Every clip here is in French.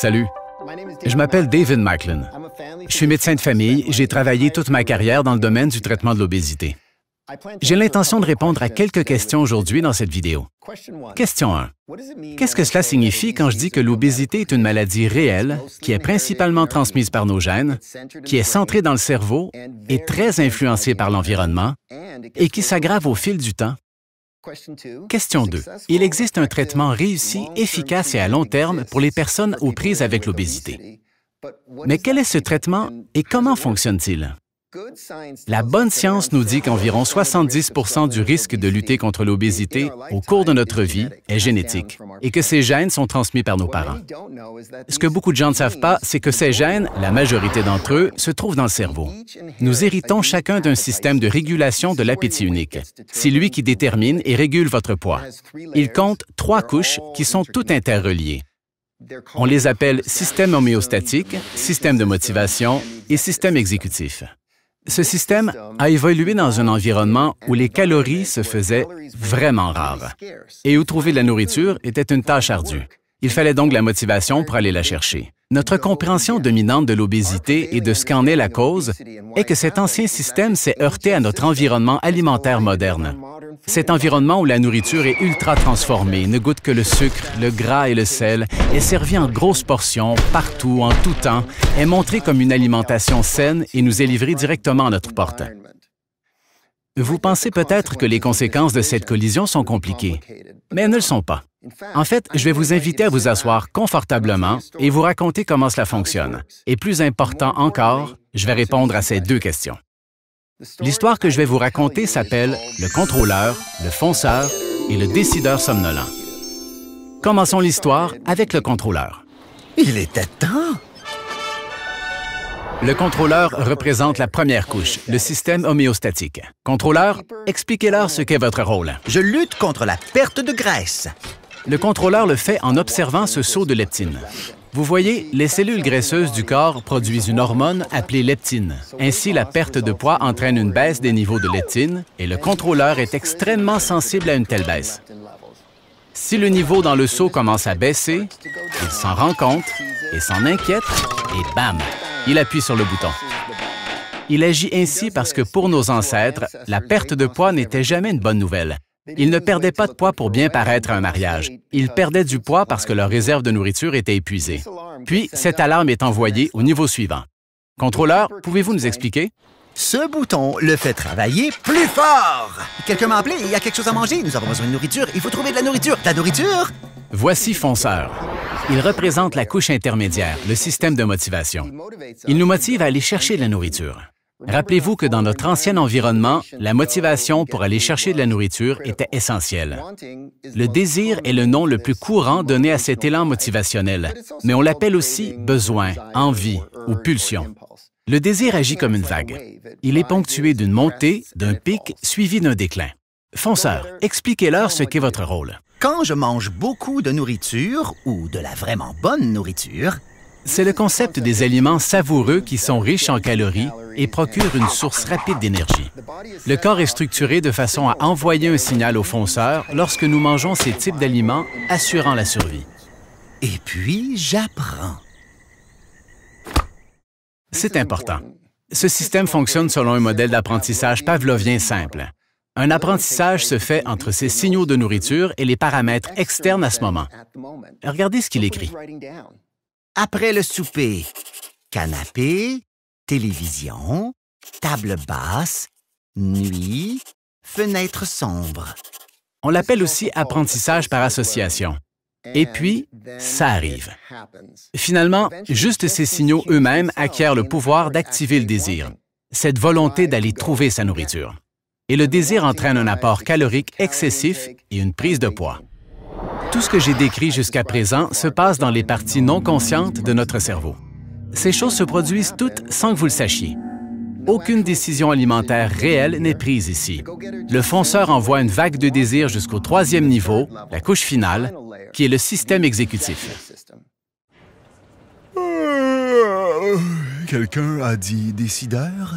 Salut. Je m'appelle David Macklin. Je suis médecin de famille. J'ai travaillé toute ma carrière dans le domaine du traitement de l'obésité. J'ai l'intention de répondre à quelques questions aujourd'hui dans cette vidéo. Question 1. Qu'est-ce que cela signifie quand je dis que l'obésité est une maladie réelle qui est principalement transmise par nos gènes, qui est centrée dans le cerveau et très influencée par l'environnement et qui s'aggrave au fil du temps Question 2. Il existe un traitement réussi, efficace et à long terme pour les personnes aux prises avec l'obésité. Mais quel est ce traitement et comment fonctionne-t-il? La bonne science nous dit qu'environ 70 du risque de lutter contre l'obésité au cours de notre vie est génétique et que ces gènes sont transmis par nos parents. Ce que beaucoup de gens ne savent pas, c'est que ces gènes, la majorité d'entre eux, se trouvent dans le cerveau. Nous héritons chacun d'un système de régulation de l'appétit unique. C'est lui qui détermine et régule votre poids. Il compte trois couches qui sont toutes interreliées. On les appelle système homéostatique, système de motivation et système exécutif. Ce système a évolué dans un environnement où les calories se faisaient vraiment rares et où trouver de la nourriture était une tâche ardue. Il fallait donc la motivation pour aller la chercher. Notre compréhension dominante de l'obésité et de ce qu'en est la cause est que cet ancien système s'est heurté à notre environnement alimentaire moderne. Cet environnement où la nourriture est ultra transformée, ne goûte que le sucre, le gras et le sel, est servi en grosses portions, partout, en tout temps, est montré comme une alimentation saine et nous est livré directement à notre porte. Vous pensez peut-être que les conséquences de cette collision sont compliquées, mais elles ne le sont pas. En fait, je vais vous inviter à vous asseoir confortablement et vous raconter comment cela fonctionne. Et plus important encore, je vais répondre à ces deux questions. L'histoire que je vais vous raconter s'appelle Le contrôleur, le fonceur et le décideur somnolent. Commençons l'histoire avec le contrôleur. Il était temps! Le contrôleur représente la première couche, le système homéostatique. Contrôleur, expliquez-leur ce qu'est votre rôle. Je lutte contre la perte de graisse. Le contrôleur le fait en observant ce saut de leptine. Vous voyez, les cellules graisseuses du corps produisent une hormone appelée leptine. Ainsi, la perte de poids entraîne une baisse des niveaux de leptine et le contrôleur est extrêmement sensible à une telle baisse. Si le niveau dans le seau commence à baisser, il s'en rend compte et s'en inquiète et bam, il appuie sur le bouton. Il agit ainsi parce que pour nos ancêtres, la perte de poids n'était jamais une bonne nouvelle. Ils ne perdaient pas de poids pour bien paraître à un mariage. Ils perdaient du poids parce que leur réserve de nourriture était épuisée. Puis, cette alarme est envoyée au niveau suivant. Contrôleur, pouvez-vous nous expliquer? Ce bouton le fait travailler plus fort. Quelqu'un m'a appelé, il y a quelque chose à manger, nous avons besoin de nourriture, il faut trouver de la nourriture. De la nourriture? Voici Fonceur. Il représente la couche intermédiaire, le système de motivation. Il nous motive à aller chercher de la nourriture. Rappelez-vous que dans notre ancien environnement, la motivation pour aller chercher de la nourriture était essentielle. Le désir est le nom le plus courant donné à cet élan motivationnel, mais on l'appelle aussi besoin, envie ou pulsion. Le désir agit comme une vague. Il est ponctué d'une montée, d'un pic, suivi d'un déclin. Fonceur, expliquez-leur ce qu'est votre rôle. Quand je mange beaucoup de nourriture, ou de la vraiment bonne nourriture, c'est le concept des aliments savoureux qui sont riches en calories, et procure une source rapide d'énergie. Le corps est structuré de façon à envoyer un signal au fonceur lorsque nous mangeons ces types d'aliments, assurant la survie. Et puis, j'apprends. C'est important. Ce système fonctionne selon un modèle d'apprentissage pavlovien simple. Un apprentissage se fait entre ces signaux de nourriture et les paramètres externes à ce moment. Regardez ce qu'il écrit. Après le souper, canapé, télévision, table basse, nuit, fenêtre sombre. On l'appelle aussi apprentissage par association. Et puis, ça arrive. Finalement, juste ces signaux eux-mêmes acquièrent le pouvoir d'activer le désir, cette volonté d'aller trouver sa nourriture. Et le désir entraîne un apport calorique excessif et une prise de poids. Tout ce que j'ai décrit jusqu'à présent se passe dans les parties non conscientes de notre cerveau. Ces choses se produisent toutes sans que vous le sachiez. Aucune décision alimentaire réelle n'est prise ici. Le fonceur envoie une vague de désir jusqu'au troisième niveau, la couche finale, qui est le système exécutif. Quelqu'un a dit décideur?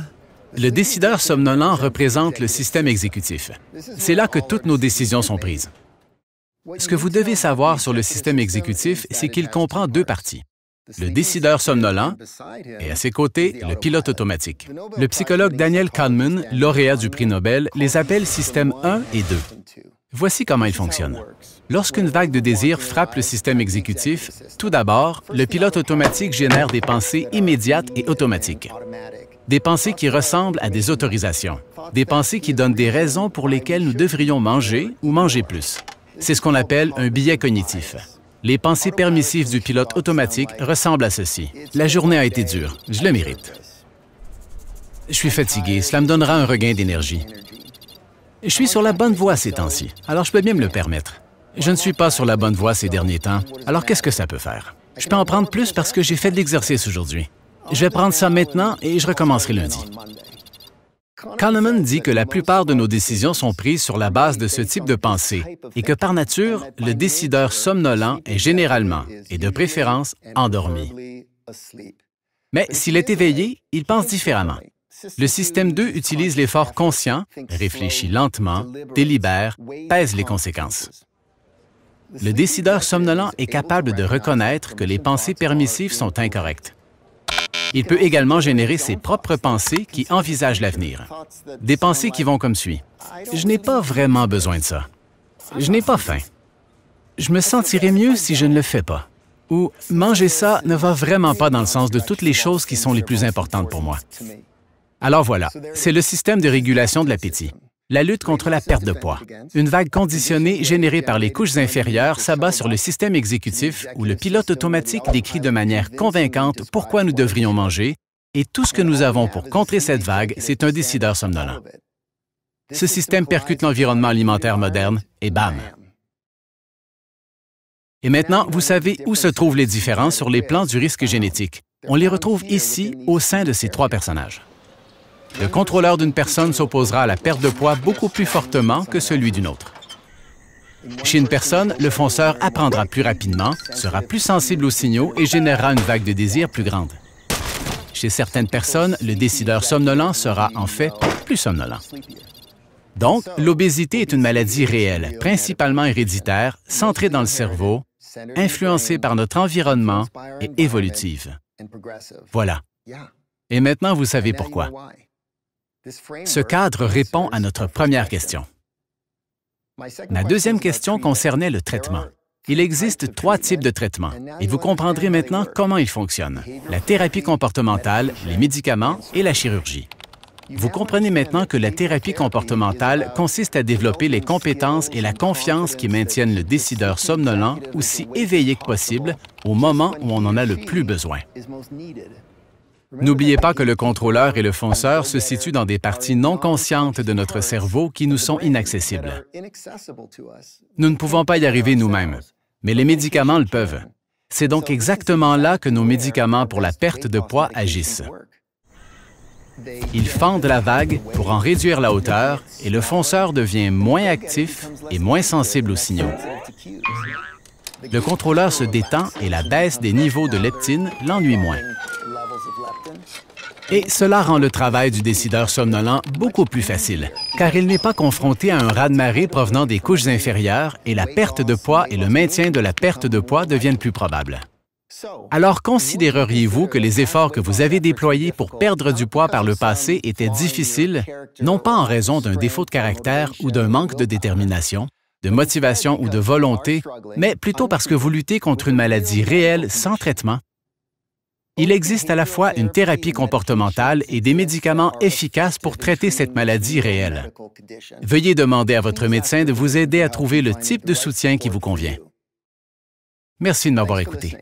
Le décideur somnolent représente le système exécutif. C'est là que toutes nos décisions sont prises. Ce que vous devez savoir sur le système exécutif, c'est qu'il comprend deux parties le décideur somnolent et à ses côtés, le pilote automatique. Le psychologue Daniel Kahneman, lauréat du prix Nobel, les appelle système 1 et 2. Voici comment ils fonctionnent. Lorsqu'une vague de désir frappe le système exécutif, tout d'abord, le pilote automatique génère des pensées immédiates et automatiques. Des pensées qui ressemblent à des autorisations. Des pensées qui donnent des raisons pour lesquelles nous devrions manger ou manger plus. C'est ce qu'on appelle un billet cognitif. Les pensées permissives du pilote automatique ressemblent à ceci. La journée a été dure, je le mérite. Je suis fatigué, cela me donnera un regain d'énergie. Je suis sur la bonne voie ces temps-ci, alors je peux bien me le permettre. Je ne suis pas sur la bonne voie ces derniers temps, alors qu'est-ce que ça peut faire? Je peux en prendre plus parce que j'ai fait de l'exercice aujourd'hui. Je vais prendre ça maintenant et je recommencerai lundi. Kahneman dit que la plupart de nos décisions sont prises sur la base de ce type de pensée et que par nature, le décideur somnolent est généralement, et de préférence, endormi. Mais s'il est éveillé, il pense différemment. Le système 2 utilise l'effort conscient, réfléchit lentement, délibère, pèse les conséquences. Le décideur somnolent est capable de reconnaître que les pensées permissives sont incorrectes. Il peut également générer ses propres pensées qui envisagent l'avenir. Des pensées qui vont comme suit. Je n'ai pas vraiment besoin de ça. Je n'ai pas faim. Je me sentirai mieux si je ne le fais pas. Ou manger ça ne va vraiment pas dans le sens de toutes les choses qui sont les plus importantes pour moi. Alors voilà, c'est le système de régulation de l'appétit la lutte contre la perte de poids. Une vague conditionnée générée par les couches inférieures s'abat sur le système exécutif où le pilote automatique décrit de manière convaincante pourquoi nous devrions manger et tout ce que nous avons pour contrer cette vague, c'est un décideur somnolent. Ce système percute l'environnement alimentaire moderne et bam. Et maintenant, vous savez où se trouvent les différences sur les plans du risque génétique. On les retrouve ici au sein de ces trois personnages. Le contrôleur d'une personne s'opposera à la perte de poids beaucoup plus fortement que celui d'une autre. Chez une personne, le fonceur apprendra plus rapidement, sera plus sensible aux signaux et générera une vague de désir plus grande. Chez certaines personnes, le décideur somnolent sera en fait plus somnolent. Donc, l'obésité est une maladie réelle, principalement héréditaire, centrée dans le cerveau, influencée par notre environnement et évolutive. Voilà. Et maintenant, vous savez pourquoi. Ce cadre répond à notre première question. Ma deuxième question concernait le traitement. Il existe trois types de traitements et vous comprendrez maintenant comment ils fonctionnent. La thérapie comportementale, les médicaments et la chirurgie. Vous comprenez maintenant que la thérapie comportementale consiste à développer les compétences et la confiance qui maintiennent le décideur somnolent aussi éveillé que possible au moment où on en a le plus besoin. N'oubliez pas que le contrôleur et le fonceur se situent dans des parties non conscientes de notre cerveau qui nous sont inaccessibles. Nous ne pouvons pas y arriver nous-mêmes, mais les médicaments le peuvent. C'est donc exactement là que nos médicaments pour la perte de poids agissent. Ils fendent la vague pour en réduire la hauteur et le fonceur devient moins actif et moins sensible aux signaux. Le contrôleur se détend et la baisse des niveaux de leptine l'ennuie moins. Et cela rend le travail du décideur somnolent beaucoup plus facile, car il n'est pas confronté à un raz-de-marée provenant des couches inférieures et la perte de poids et le maintien de la perte de poids deviennent plus probables. Alors considéreriez-vous que les efforts que vous avez déployés pour perdre du poids par le passé étaient difficiles, non pas en raison d'un défaut de caractère ou d'un manque de détermination, de motivation ou de volonté, mais plutôt parce que vous luttez contre une maladie réelle sans traitement il existe à la fois une thérapie comportementale et des médicaments efficaces pour traiter cette maladie réelle. Veuillez demander à votre médecin de vous aider à trouver le type de soutien qui vous convient. Merci de m'avoir écouté.